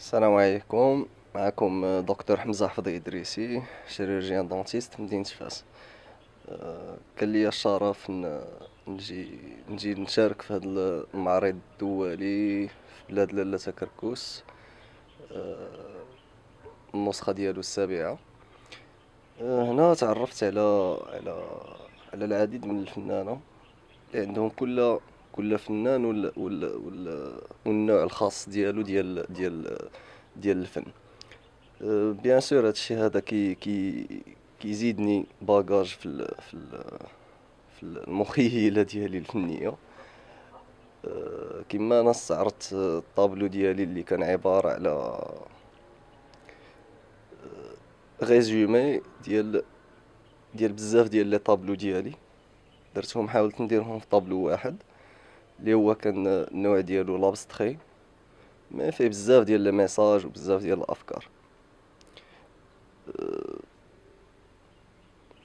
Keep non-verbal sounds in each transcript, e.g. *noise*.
السلام عليكم معكم دكتور حمزه حفظي ادريسي شيرورجيان دونتيست مدينه فاس آه، كان لي الشرف نجي نجي نشارك في هذا المعرض الدولي في بلاد لاله تكركوس آه، النسخه ديالو السابعه آه، هنا تعرفت على على على العديد من الفنانه اللي عندهم كل كل فنان ولا ولا ولا والنوع الخاص ديالو ديال ديال ديال الفن أه، بيان سور هادشي هذا كي كي كيزيدني باجاج في في في المخيله ديالي الفنيه أه، كما انا استعرضت الطابلو ديالي اللي كان عباره على ريزومي أه، ديال ديال بزاف ديال لي طابلو ديالي درتهم حاولت نديرهم في طابلو واحد اللي هو كان النوع ديالو لابستخي ما فيه بزاف ديال لي ميساج وبزاف ديال الافكار أه،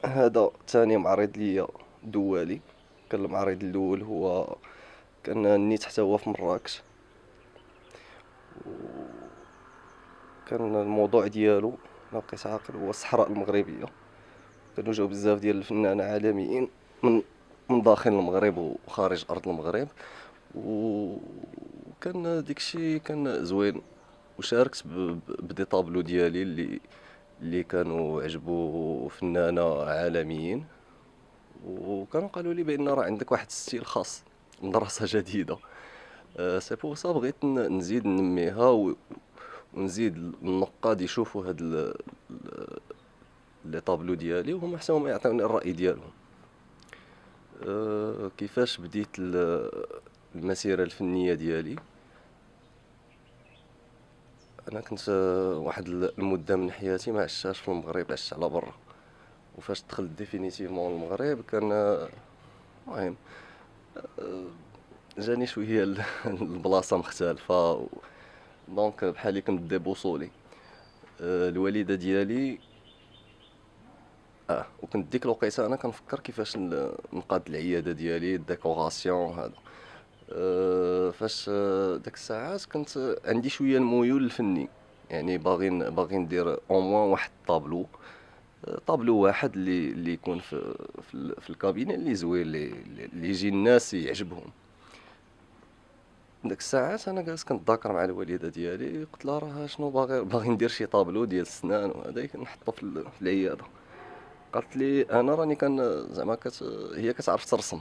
هذا ثاني معرض ليا دوالي كان المعرض الاول هو كان نيت حتى هو في مراكش كان الموضوع ديالو انا بقيت عاقل هو الصحراء المغربيه كانوا جاو بزاف ديال الفنانين عالميين من من داخل المغرب وخارج ارض المغرب وكان الشيء كان زوين وشاركت بدي طابلو ديالي اللي اللي كانوا عجبوا فنانه عالميين وكانوا قالوا لي بان راه عندك واحد ستيل خاص مدرسه جديده آه، سي بور سا بغيت نزيد نميها و... ونزيد النقاد يشوفوا هاد لي طابلو ديالي وهما حتى هما يعطوني الراي ديالهم آه، كيفاش بديت المسيره الفنيه ديالي انا كنت آه، واحد المده من حياتي ما عشتهاش في المغرب عشت على برا وفاش دخلت ديفينيتيفمون المغرب كان آه، المهم جاني شويه *laughs* البلاصه مختلفه دونك بحالي كنت ديبوصولي الوالده ديالي اه وكنت ديك الوقيته انا كنفكر كيفاش نقاد العياده ديالي الديكوراسيون هذا أه فاش آه، ديك الساعات كنت عندي شويه الميول الفني يعني باغي باغي ندير او موان واحد الطابلو آه، طابلو واحد اللي اللي يكون في في, الكابينه اللي زوين اللي, اللي يجي الناس يعجبهم ديك الساعات انا جالس كنتذاكر مع الوالده ديالي قلت لها راه شنو باغي باغي ندير شي طابلو ديال السنان وهذا نحطو في العياده قالت لي انا راني كان زعما كت... هي كتعرف ترسم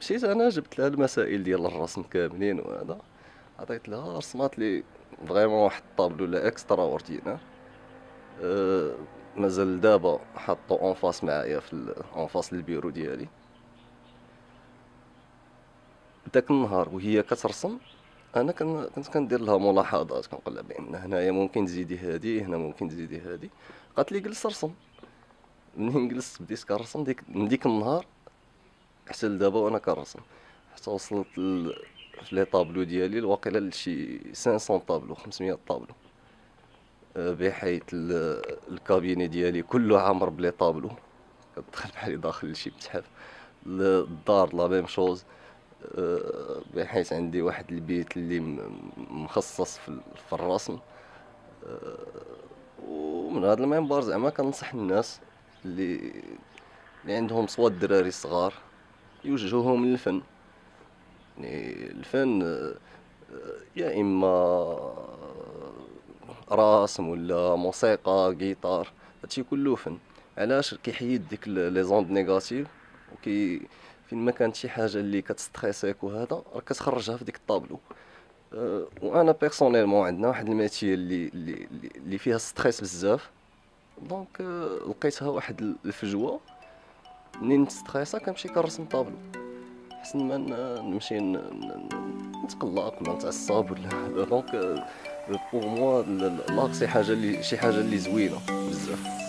مشيت انا جبت لها المسائل ديال الرسم كاملين وهذا عطيت لها رسمات لي فريمون واحد الطابلو ولا اكسترا اوردينير أه مازال دابا حاطو اون فاس معايا في اونفاس اون فاس البيرو ديالي داك النهار وهي كترسم انا كنت كندير لها ملاحظات كنقول لها بان هنايا ممكن تزيدي هادي هنا ممكن تزيدي هادي قالت لي جلس رسم منين جلست بديت كنرسم ديك من ديك النهار حتى لدابا وانا كنرسم حتى وصلت ل... في لي طابلو ديالي الواقيلا لشي 500 طابلو 500 طابلو آه، بحيث الكابيني ديالي كله عامر بلي طابلو كتدخل بحالي داخل لشي متحف الدار لا ميم شوز آه، بحيث عندي واحد البيت اللي مخصص في الرسم آه، ومن هذا المنبر زعما كنصح الناس اللي اللي عندهم صوات الدراري الصغار يوجهوهم للفن يعني الفن آه، يا اما آه، راسم ولا موسيقى جيتار هادشي كله فن علاش كيحيد ديك لي زوند نيجاتيف وكي فين ما كانت شي حاجه اللي كتستريسيك وهذا راه كتخرجها في ديك الطابلو آه، وانا بيرسونيلمون عندنا واحد الماتيه اللي اللي اللي فيها ستريس بزاف دونك آه، لقيتها واحد الفجوه منين نستريسا كنمشي كنرسم طابلو حسن ما نمشي نتقلق ولا نتعصب ولا دونك بوغ موا لاك سي حاجه اللي شي حاجه اللي زوينه بزاف